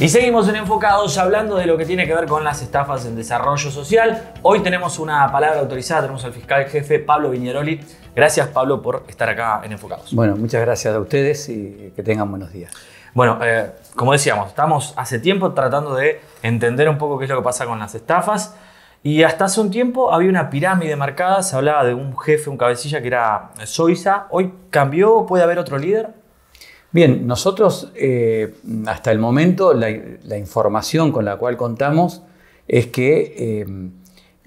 Y seguimos en Enfocados hablando de lo que tiene que ver con las estafas en desarrollo social. Hoy tenemos una palabra autorizada, tenemos al fiscal jefe Pablo Viñaroli. Gracias Pablo por estar acá en Enfocados. Bueno, muchas gracias a ustedes y que tengan buenos días. Bueno, eh, como decíamos, estamos hace tiempo tratando de entender un poco qué es lo que pasa con las estafas. Y hasta hace un tiempo había una pirámide marcada, se hablaba de un jefe, un cabecilla que era Soiza. ¿Hoy cambió? ¿Puede haber otro líder? Bien, nosotros eh, hasta el momento la, información con la cual contamos es que eh,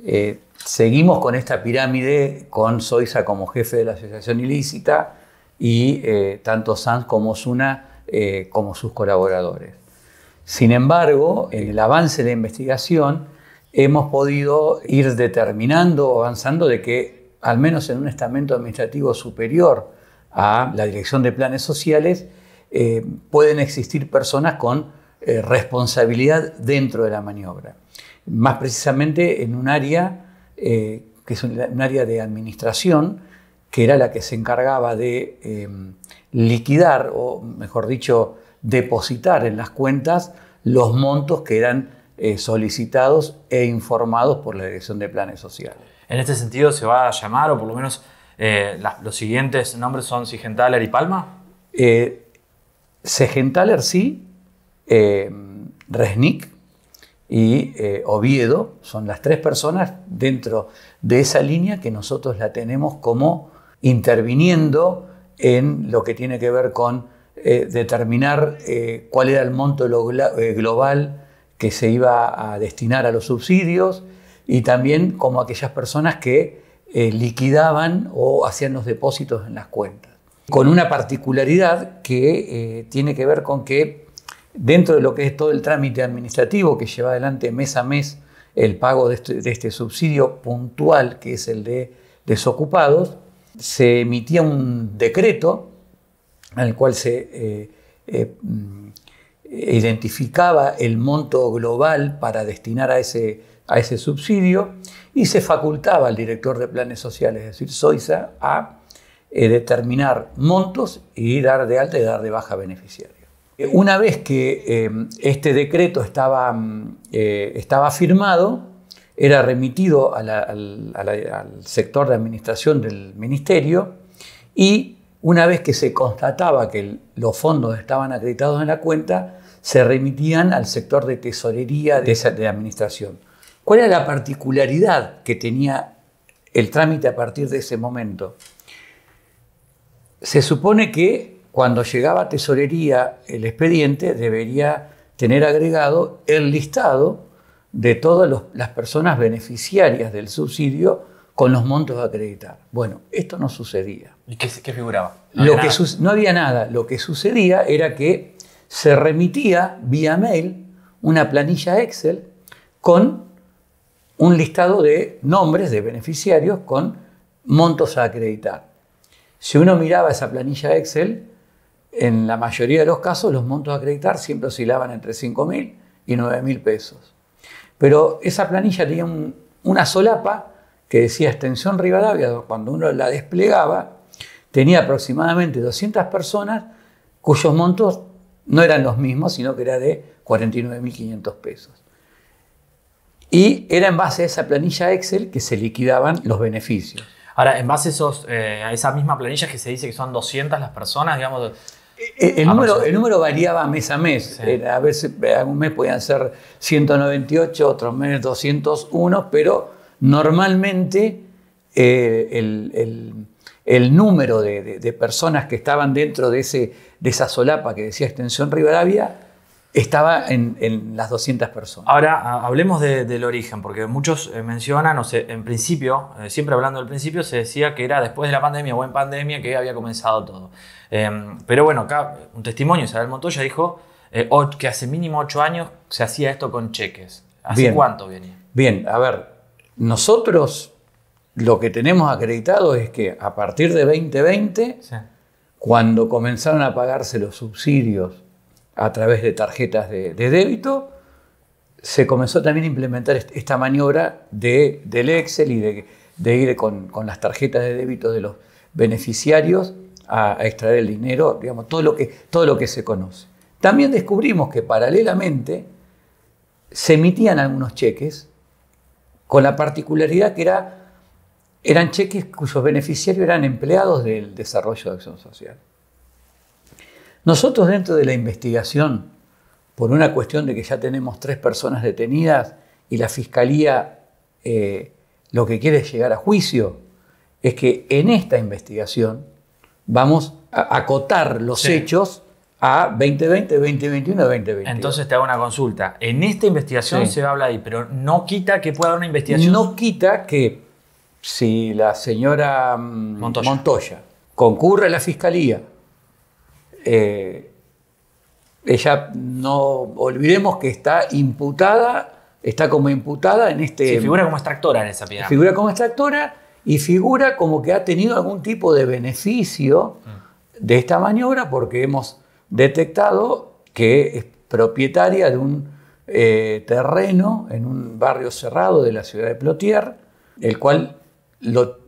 eh, seguimos con esta pirámide con Soiza como jefe de la asociación ilícita y tanto Sanz como SUNA como sus colaboradores. Sin embargo, en el avance de la investigación hemos podido ir determinando, o avanzando de que al menos en un estamento administrativo superior a la Dirección de Planes Sociales, eh, pueden existir personas con eh, responsabilidad dentro de la maniobra. Más precisamente en un área eh, que es un, área de administración, que era la que se encargaba de liquidar, o mejor dicho, depositar en las cuentas los montos que eran solicitados e informados por la Dirección de Planes Sociales. En este sentido se va a llamar, o por lo menos eh, ¿Los siguientes nombres son Sigenthaler y Palma? Eh, sí, eh, Resnick y eh, Oviedo son las tres personas dentro de esa línea que nosotros la tenemos como interviniendo en lo que tiene que ver con determinar cuál era el monto global que se iba a destinar a los subsidios y también como aquellas personas que eh, liquidaban o hacían los depósitos en las cuentas. Con una particularidad que eh, tiene que ver con que dentro de lo que es todo el trámite administrativo que lleva adelante mes a mes el pago de este, este subsidio puntual que es el de desocupados, se emitía un decreto al cual se eh, mm, identificaba el monto global para destinar a ese a ese subsidio y se facultaba al director de planes sociales, es decir, Soiza, a eh, determinar montos y dar de alta y dar de baja beneficiario. Eh, una vez que eh, este decreto estaba, mm, estaba firmado, era remitido al, sector de administración del ministerio y una vez que se constataba que los fondos estaban acreditados en la cuenta, se remitían al sector de tesorería de administración. ¿Cuál era la particularidad que tenía el trámite a partir de ese momento? Se supone que cuando llegaba a tesorería el expediente debería tener agregado el listado de todas las personas beneficiarias del subsidio con los montos a acreditar. Bueno, esto no sucedía. ¿Y qué, figuraba? no había nada. Lo que sucedía era que se remitía vía mail una planilla Excel con un listado de nombres de beneficiarios con montos a acreditar. Si uno miraba esa planilla Excel, en la mayoría de los casos los montos a acreditar siempre oscilaban entre 5.000 y 9.000 pesos. Pero esa planilla tenía una solapa que decía extensión Rivadavia, cuando uno la desplegaba, tenía aproximadamente 200 personas cuyos montos no eran los mismos, sino que era de 49.500 pesos. Y era en base a esa planilla Excel que se liquidaban los beneficios. Ahora, en base a, esos, eh, a esa misma planilla que se dice que son 200 las personas, digamos... Eh, eh, ah, el, número, variaba mes a mes. A veces, algún mes podían ser 198, otros meses 201, pero normalmente el, número de, personas que estaban dentro de, ese, de esa solapa que decía Extensión Rivadavia estaba en, las 200 personas. Ahora hablemos del origen, porque muchos eh, mencionan, o sea, en principio, eh, siempre hablando del principio, se decía que era después de la pandemia o en pandemia que había comenzado todo. Em, pero bueno, acá un testimonio, Isabel Montoya dijo eh, que hace mínimo 8 años se hacía esto con cheques. ¿Hace cuánto viene? Bien, a ver, nosotros lo que tenemos acreditado es que a partir de 2020, cuando comenzaron a pagarse los subsidios a través de tarjetas de, débito, se comenzó también a implementar esta maniobra del Excel y de, ir con, las tarjetas de débito de los beneficiarios a, a, extraer el dinero, digamos, todo lo, que, todo lo que se conoce. También descubrimos que paralelamente se emitían algunos cheques con la particularidad que era, eran cheques cuyos beneficiarios eran empleados del desarrollo de acción social. Nosotros dentro de la investigación, por una cuestión de que ya tenemos tres personas detenidas y la Fiscalía eh, lo que quiere es llegar a juicio, es que en esta investigación vamos a acotar los hechos a 2020, 2021, 2020. Entonces te hago una consulta. En esta investigación va a hablar ahí, pero no quita que pueda haber una investigación. No quita que si la señora mm, Montoya, Montoya concurre a la fiscalía eh, ella no olvidemos que está imputada, está como imputada en este... figura como extractora en esa Figura como extractora y figura como que ha tenido algún tipo de beneficio mm. de esta maniobra porque hemos detectado que es propietaria de un eh, terreno en un barrio cerrado de la ciudad de Plotier, el cual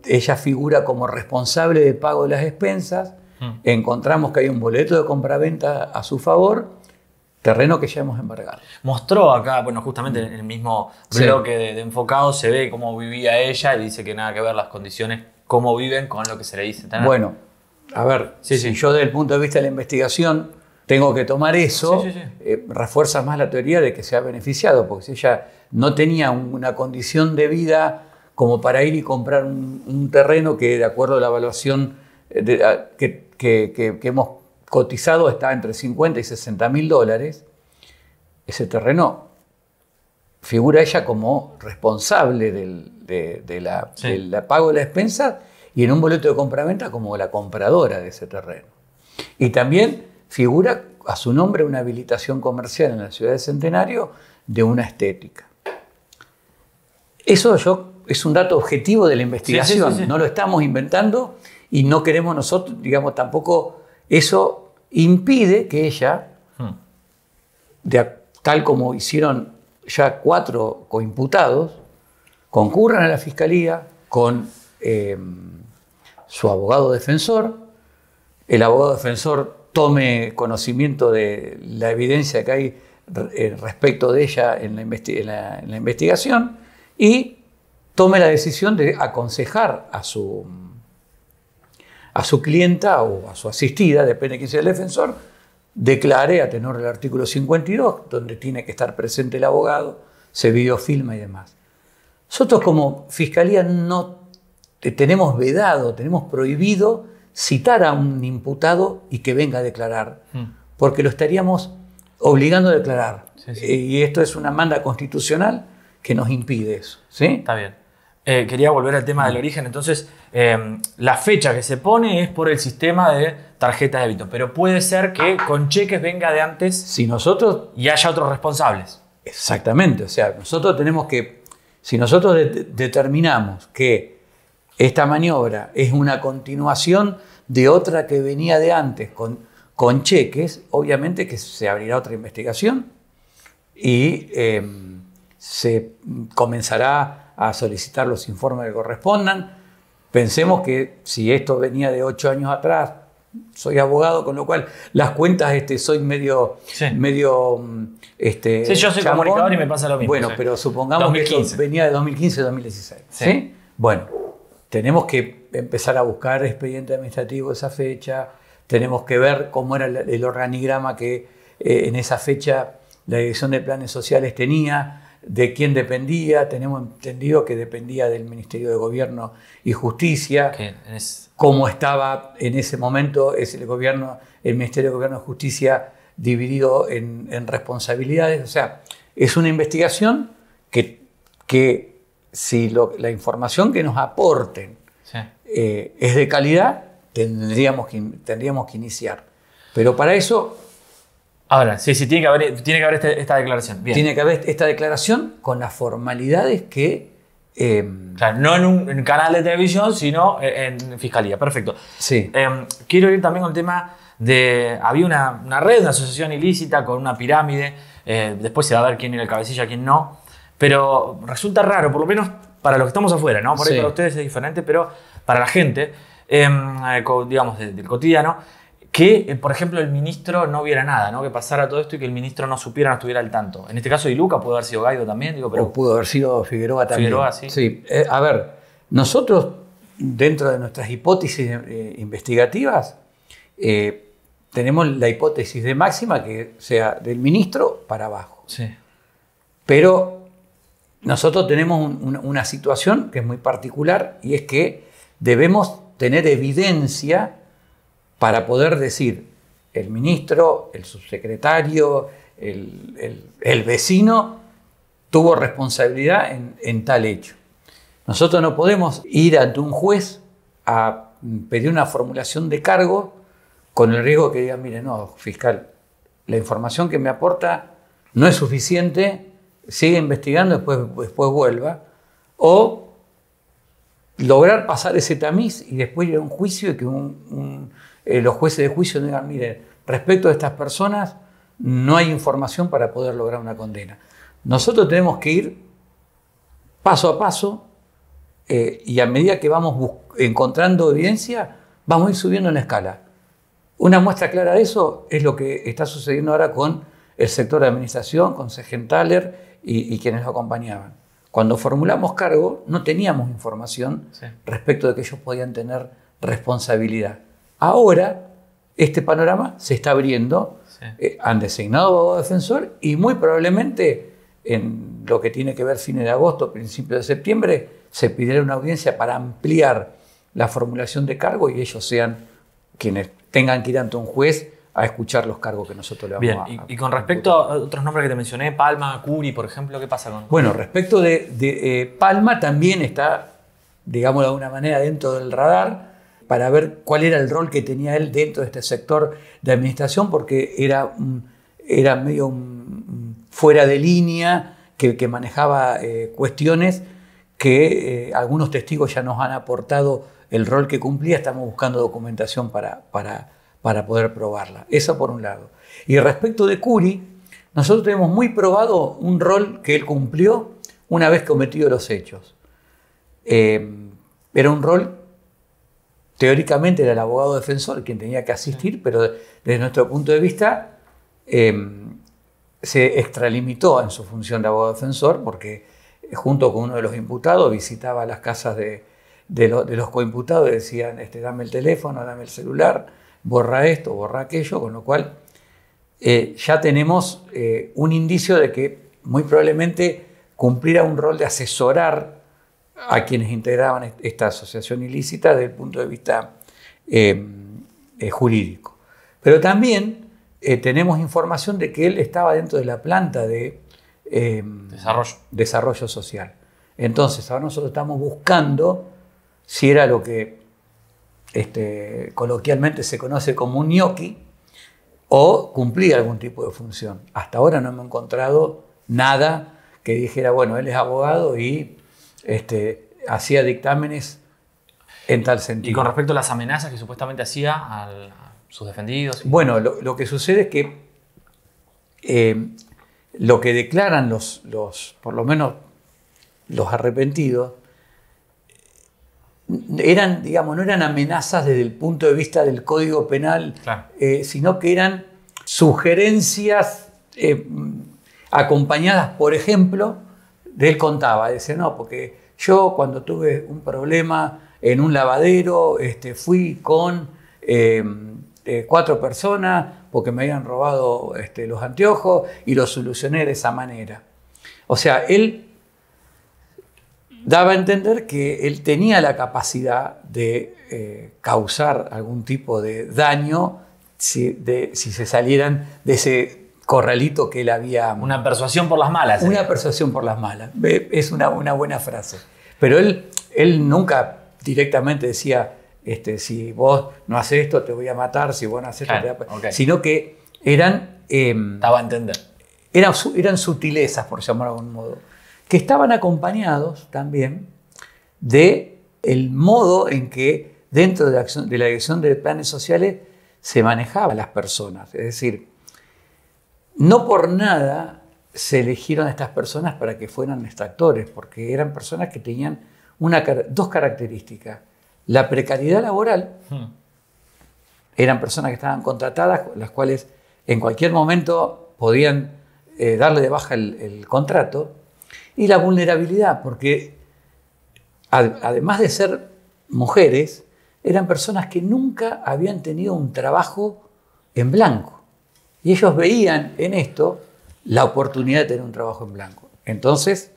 ella figura como responsable de pago de las expensas Mm. Encontramos que hay un boleto de compraventa a su favor, terreno que ya hemos embargado. Mostró acá, bueno, justamente en el mismo bloque de, enfocado se ve cómo vivía ella y dice que nada que ver las condiciones, cómo viven con lo que se le dice. también. Bueno, a ver, yo desde el punto de vista de la investigación tengo que tomar eso, eh, refuerza más la teoría de que se ha beneficiado, porque si ella no tenía una condición de vida como para ir y comprar un, terreno que de acuerdo a la evaluación eh, que que, hemos cotizado está entre 50 y 60 mil dólares, ese terreno figura ella como responsable del de, la, pago de la despensa y en un boleto de compraventa como la compradora de ese terreno. Y también figura a su nombre una habilitación comercial en la ciudad de Centenario de una estética. Eso yo, es un dato objetivo de la investigación, no lo estamos inventando y no queremos nosotros, digamos, tampoco eso impide que ella, hmm. tal como hicieron ya cuatro coimputados, concurran a la fiscalía con eh, su abogado defensor, el abogado defensor tome conocimiento de la evidencia que hay eh, respecto de ella en la investigación y tome la decisión de aconsejar a su a su clienta o a su asistida, depende de quién sea el defensor, declare a tenor del artículo 52, donde tiene que estar presente el abogado, se videofilma y demás. Nosotros como Fiscalía no tenemos vedado, tenemos prohibido citar a un imputado y que venga a declarar, mm. porque lo estaríamos obligando a declarar. Eh, y esto es una manda constitucional que nos impide eso. ¿sí? Está bien. Eh, quería volver al tema del mm. origen. Entonces, eh, la fecha que se pone es por el sistema de tarjeta de débito, pero puede ser que con cheques venga de antes. Si nosotros. Y haya otros responsables. Exactamente. O sea, nosotros tenemos que. Si nosotros determinamos que esta maniobra es una continuación de otra que venía de antes con, con cheques, obviamente que se abrirá otra investigación y eh, se comenzará a solicitar los informes que correspondan. Pensemos que si esto venía de ocho años atrás, soy abogado, con lo cual las cuentas este, soy medio... Sí. medio mm, este, yo soy comunicador y me pasa lo mismo. Bueno, pero supongamos que esto venía de 2015-2016. Bueno, tenemos que empezar a buscar expediente administrativo esa fecha, tenemos que ver cómo era el, organigrama que eh, en esa fecha la Dirección de Planes Sociales tenía, de quién dependía, tenemos entendido que dependía del Ministerio de Gobierno y Justicia, cómo estaba en ese momento el, gobierno, el Ministerio de Gobierno y Justicia dividido en, responsabilidades, o sea, es una investigación que, que si la información que nos aporten eh, es de calidad, tendríamos que, tendríamos que iniciar. Pero para eso Ahora, sí, sí, tiene que haber, tiene que este, esta declaración. Bien. Tiene que haber esta declaración con las formalidades que... Eh, sea, no en un canal de televisión, sino eh, en, fiscalía. Perfecto. Sí. Em, quiero ir también con el tema de... Había una, red, una asociación ilícita con una pirámide. Eh, después se va a ver quién era el cabecilla, quién no. Pero resulta raro, por lo menos para los que estamos afuera, ¿no? Por ahí para ustedes es diferente, pero para la gente, em, eh, digamos, del cotidiano que, eh, por ejemplo, el ministro no viera nada, ¿no? que pasara todo esto y que el ministro no supiera, no estuviera al tanto. En este caso, y Luca pudo haber sido Gaido también, digo, pero... pudo haber sido Figueroa también. Figueroa, sí. Eh, a ver, nosotros, dentro de nuestras hipótesis eh, investigativas, tenemos la hipótesis de máxima que sea del ministro para abajo. Sí. Pero nosotros tenemos una situación que es muy particular y es que debemos tener evidencia para poder decir, el ministro, el subsecretario, el, vecino tuvo responsabilidad en, tal hecho. Nosotros no podemos ir ante un juez a pedir una formulación de cargo con el riesgo que diga, mire, no, fiscal, la información que me aporta no es suficiente, sigue investigando, después, después vuelva, o lograr pasar ese tamiz y después ir a un juicio y que un, eh, los jueces de juicio digan, miren, respecto a estas personas no hay información para poder lograr una condena. Nosotros tenemos que ir paso a paso eh, y a medida que vamos encontrando evidencia, vamos a ir subiendo en la escala. Una muestra clara de eso es lo que está sucediendo ahora con el sector de administración, con Segenthaler y, y quienes lo acompañaban. Cuando formulamos cargo no teníamos información respecto de que ellos podían tener responsabilidad. Ahora, este panorama se está abriendo. Eh, han designado abogado defensor y muy probablemente en lo que tiene que ver fines de agosto, principios de septiembre, se pidiera una audiencia para ampliar la formulación de cargo y ellos sean quienes tengan que ir ante un juez a escuchar los cargos que nosotros le vamos a a, y, y con respecto a otros nombres que te mencioné, Palma, Curi, por ejemplo, ¿qué pasa con...? Bueno, respecto de, eh, Palma también está, digamos de alguna manera, dentro del radar para ver cuál era el rol que tenía él dentro de este sector de administración, porque era, era medio fuera de línea, que, manejaba eh, cuestiones que eh, algunos testigos ya nos han aportado el rol que cumplía, estamos buscando documentación para, para, poder probarla. Eso por un lado. Y respecto de Curi, nosotros tenemos muy probado un rol que él cumplió una vez cometido los hechos. Eh, era un rol Teóricamente era el abogado defensor quien tenía que asistir, pero desde nuestro punto de vista em, se extralimitó en su función de abogado defensor porque eh, junto con uno de los imputados visitaba las casas de, los coimputados y decían, este, dame el teléfono, dame el celular, borra esto, borra aquello, con lo cual eh, ya tenemos eh, un indicio de que muy probablemente cumplirá un rol de asesorar a quienes integraban esta asociación ilícita desde el punto de vista eh, eh, jurídico. Pero también eh, tenemos información de que él estaba dentro de la planta de desarrollo. social. Entonces, ahora nosotros estamos buscando si era lo que este, coloquialmente se conoce como un ñoqui o cumplía algún tipo de función. Hasta ahora no hemos encontrado nada que dijera, bueno, él es abogado y este, hacía dictámenes en tal sentido. Y con respecto a las amenazas que supuestamente hacía a sus defendidos. Bueno, lo, que sucede es que eh, lo que declaran los, por lo menos los arrepentidos, eran, digamos, no eran amenazas desde el punto de vista del Código Penal, eh, sino que eran sugerencias eh, acompañadas, por ejemplo, de él contaba, dice, no, porque yo cuando tuve un problema en un lavadero, este, fui con em, eh, cuatro personas porque me habían robado este, los anteojos y lo solucioné de esa manera. O sea, él daba a entender que él tenía la capacidad de eh, causar algún tipo de daño si se salieran de ese corralito que él había... Una persuasión por las malas. Una persuasión por las malas. Es una, una buena frase. Pero él, él nunca directamente decía, este, si vos no haces esto, te voy a matar, si vos no haces esto, te voy a... Sino que eran... Estaba em, a entender. Eran, eran sutilezas, por llamarlo de algún modo, que estaban acompañados también de el modo en que dentro de la, de la dirección de planes sociales se manejaban las personas. Es decir, no por nada se eligieron a estas personas para que fueran extractores, porque eran personas que tenían dos características. La precariedad laboral, hmm. eran personas que estaban contratadas, las cuales en cualquier momento podían eh, darle de baja el, contrato, y la vulnerabilidad, porque además de ser mujeres, eran personas que nunca habían tenido un trabajo en blanco. Y ellos veían en esto la oportunidad de tener un trabajo en blanco. Entonces,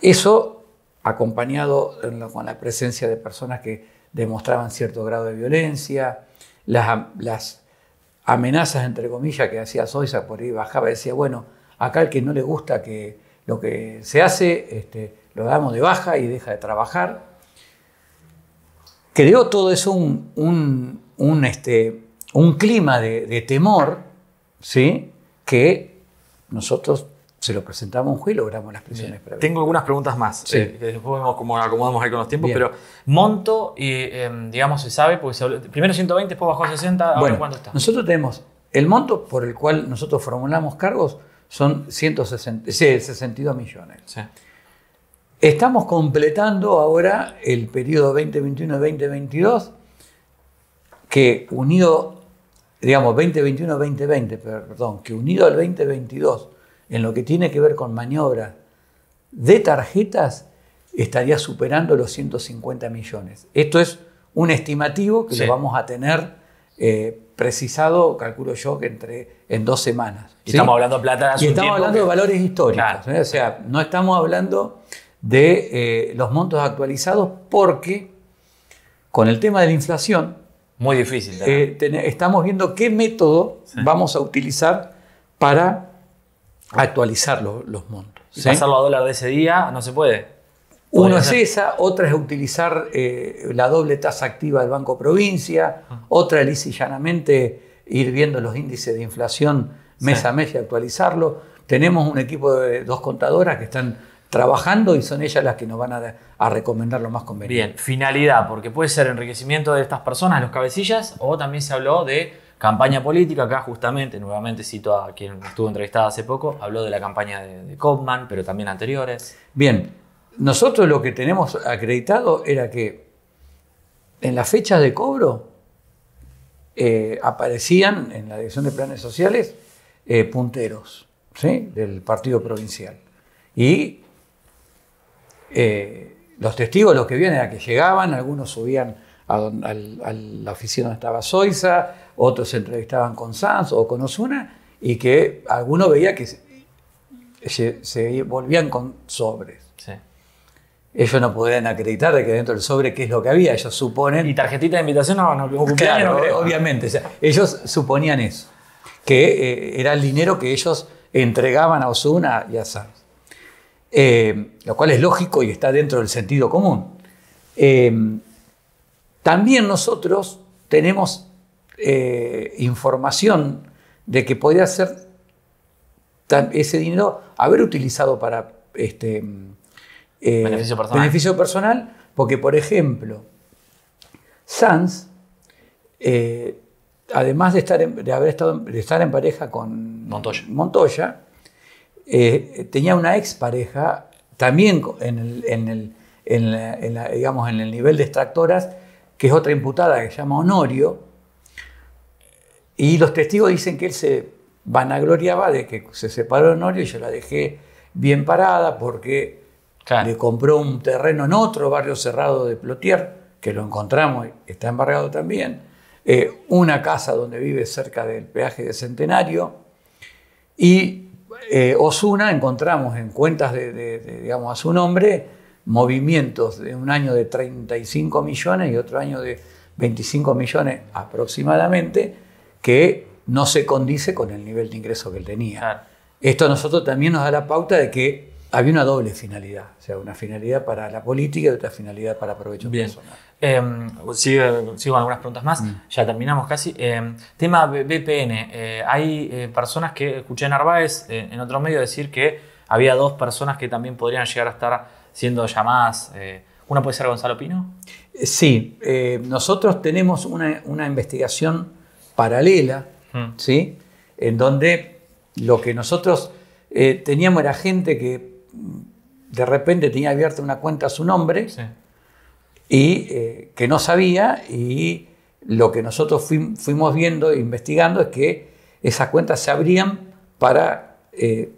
eso acompañado con la presencia de personas que demostraban cierto grado de violencia, las, amenazas, entre comillas, que hacía Soisa por ahí bajaba y decía, bueno, acá el que no le gusta que lo que se hace, este, lo damos de baja y deja de trabajar. Creó todo eso un, este, un clima de temor ¿sí? que nosotros se lo presentamos a un juez y logramos las presiones. Tengo algunas preguntas más, sí. Eh, después vemos cómo acomodamos ahí con los tiempos, pero monto, y, em, digamos, se sabe, porque primero 120, después bajó a 60, ahora bueno, cuánto está. Nosotros tenemos, el monto por el cual nosotros formulamos cargos son 160, 62 millones. Estamos completando ahora el periodo 2021-2022, que unido digamos, 2021-2020, perdón, que unido al 2022, en lo que tiene que ver con maniobras de tarjetas, estaría superando los 150 millones. Esto es un estimativo que lo vamos a tener eh, precisado, calculo yo, que entre, en dos semanas. estamos hablando de plata. y estamos hablando de valores históricos. ¿eh? O sea, no estamos hablando de eh, los montos actualizados porque con el tema de la inflación, muy difícil. Eh, estamos viendo qué método vamos a utilizar para actualizar los, montos. ¿sí? Pasarlo a dólar de ese día no se puede. Uno es esa, otra es utilizar eh, la doble tasa activa del Banco Provincia, otra es y llanamente ir viendo los índices de inflación mes a mes y actualizarlo. Tenemos un equipo de dos contadoras que están trabajando y son ellas las que nos van a, recomendar lo más conveniente. Bien, finalidad, porque puede ser enriquecimiento de estas personas, los cabecillas, o también se habló de campaña política, acá justamente, nuevamente cito a quien estuvo entrevistada hace poco, habló de la campaña de, de pero también anteriores. Bien, nosotros lo que tenemos acreditado era que en las fechas de cobro eh, aparecían en la Dirección de Planes Sociales eh, punteros ¿sí? del partido provincial. Y eh, los testigos, los que vienen a que llegaban, algunos subían a, a, la oficina donde estaba Soiza, otros se entrevistaban con Sanz o con Osuna, y que algunos veía que se, volvían con sobres. Ellos no podían acreditar de que dentro del sobre qué es lo que había, ellos suponen... ¿Y tarjetita de invitación no, no, no obviamente, sea, ellos suponían eso, que eh, era el dinero que ellos entregaban a Osuna y a Sanz. Eh, lo cual es lógico y está dentro del sentido común. Eh, también nosotros tenemos eh, información de que podría ser ese dinero haber utilizado para este, mm, eh, beneficio, personal. porque por ejemplo, Sanz, además de, estar en, de haber estado, de estar en pareja con Montoya, Montoya tenía una expareja también en el, digamos, en el nivel de extractoras, que es otra imputada que se llama Honorio, y los testigos dicen que él se vanagloriaba de que se separó Honorio y yo la dejé bien parada porque le compró un terreno en otro barrio cerrado de Plotier, que lo encontramos, y está embargado también, eh, una casa donde vive cerca del peaje de Centenario, y eh, Osuna encontramos en cuentas de, digamos, a su nombre movimientos de un año de 35 millones y otro año de 25 millones aproximadamente, que no se condice con el nivel de ingreso que él tenía. Esto a nosotros también nos da la pauta de que había una doble finalidad, o sea, una finalidad para la política y otra finalidad para provecho Bien. personal. Em, sigo, con algunas preguntas más, mm. ya terminamos casi. Em, tema VPN, eh, hay eh, personas que escuché en Narváez, eh, en otro medio, decir que había dos personas que también podrían llegar a estar siendo llamadas. ¿Una puede ser Gonzalo Pino? Sí, nosotros tenemos una, investigación paralela, mm. ¿sí? En donde lo que nosotros teníamos era gente que de repente tenía abierta una cuenta a su nombre y eh, que no sabía y lo que nosotros fuimos viendo e investigando es que esas cuentas se abrían para eh,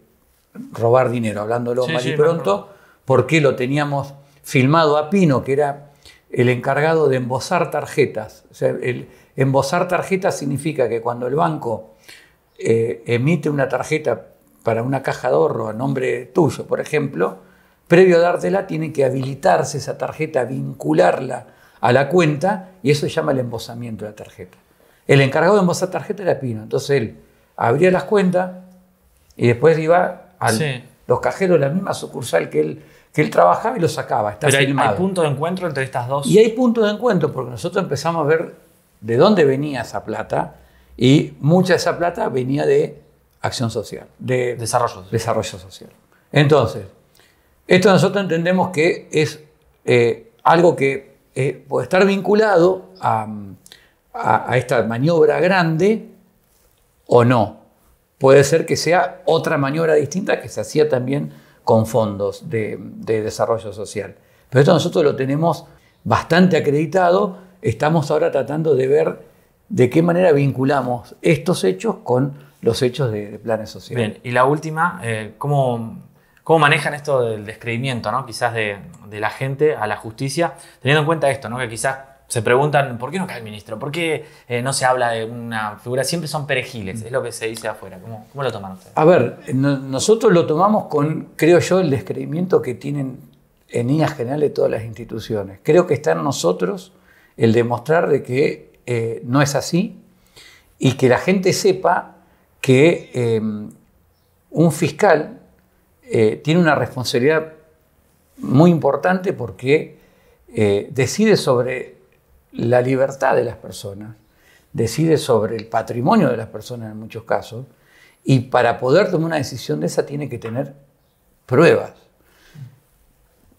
robar dinero, hablándolo más mal y pronto, porque lo teníamos filmado a Pino, que era el encargado de embosar tarjetas. el, embosar tarjetas significa que cuando el banco eh, emite una tarjeta para una caja de ahorro a nombre tuyo, por ejemplo, previo a dártela tiene que habilitarse esa tarjeta, vincularla a la cuenta y eso se llama el embosamiento de la tarjeta. El encargado de embosar tarjeta era Pino, entonces él abría las cuentas y después iba a los cajeros de la misma sucursal que él, que él trabajaba y lo sacaba. Pero hay punto de encuentro entre estas dos. Y hay punto de encuentro porque nosotros empezamos a ver de dónde venía esa plata y mucha de esa plata venía de acción social, de desarrollo social. Desarrollo social. Entonces, esto nosotros entendemos que es eh, algo que eh, puede estar vinculado a, esta maniobra grande o no. Puede ser que sea otra maniobra distinta que se hacía también con fondos de, de desarrollo social. Pero esto nosotros lo tenemos bastante acreditado. Estamos ahora tratando de ver de qué manera vinculamos estos hechos con los hechos de, planes sociales. Bien, y la última, eh, ¿cómo, manejan esto del descreimiento, ¿no? quizás de, la gente a la justicia, teniendo en cuenta esto, ¿no? que quizás se preguntan, ¿por qué no cae el ministro? ¿Por qué eh, no se habla de una figura? Siempre son perejiles, es lo que se dice afuera. ¿Cómo, lo toman ustedes? A ver, nosotros lo tomamos con, creo yo, el descreimiento que tienen en general de todas las instituciones. Creo que está en nosotros el demostrar de que eh, no es así y que la gente sepa que eh, un fiscal eh, tiene una responsabilidad muy importante porque decide sobre la libertad de las personas, decide sobre el patrimonio de las personas en muchos casos, y para poder tomar una decisión de esa tiene que tener pruebas.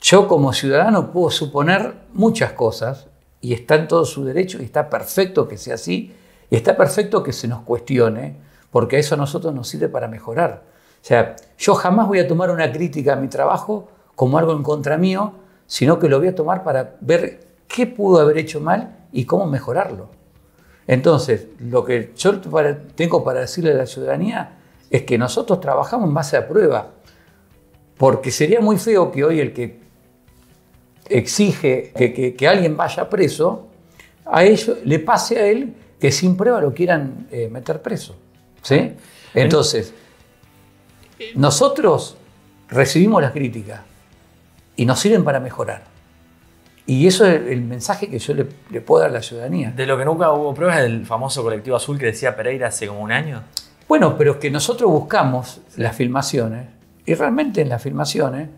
Yo como ciudadano puedo suponer muchas cosas y está en todo su derecho y está perfecto que sea así y está perfecto que se nos cuestione porque eso a nosotros nos sirve para mejorar. O sea, yo jamás voy a tomar una crítica a mi trabajo como algo en contra mío, sino que lo voy a tomar para ver qué pudo haber hecho mal y cómo mejorarlo. Entonces, lo que yo tengo para decirle a la ciudadanía es que nosotros trabajamos en base a prueba, porque sería muy feo que hoy el que exige que, alguien vaya preso, a ellos le pase a él que sin prueba lo quieran eh, meter preso. ¿sí? Ah. Entonces, nosotros recibimos las críticas y nos sirven para mejorar. Y eso es el mensaje que yo le, le, puedo dar a la ciudadanía. De lo que nunca hubo pruebas del famoso colectivo azul que decía Pereira hace como un año. Bueno, pero es que nosotros buscamos las filmaciones y realmente en las filmaciones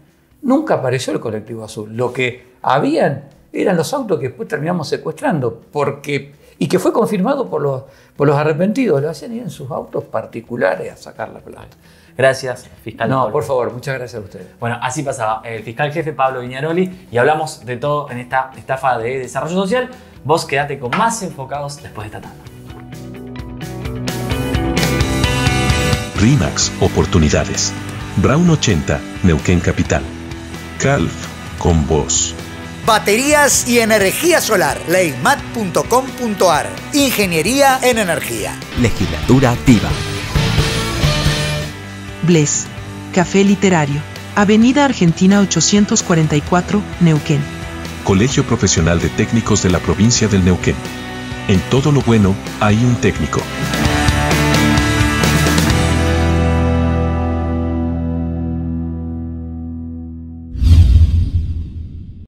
Nunca apareció el colectivo azul. Lo que habían eran los autos que después terminamos secuestrando, porque, y que fue confirmado por los, por los arrepentidos, lo hacían ir en sus autos particulares a sacar la plata. Gracias, fiscal. No, por favor, muchas gracias a ustedes. Bueno, así pasaba el eh, fiscal jefe Pablo Viñaroli y hablamos de todo en esta estafa de desarrollo social. Vos quedate con más enfocados después de esta tarde. RIMAX Oportunidades. Brown 80, Neuquén Capital. Calf con vos. Baterías y energía solar. Leymat.com.ar Ingeniería en energía. Legislatura activa. Bles. Café Literario. Avenida Argentina 844, Neuquén. Colegio Profesional de Técnicos de la provincia del Neuquén. En todo lo bueno hay un técnico.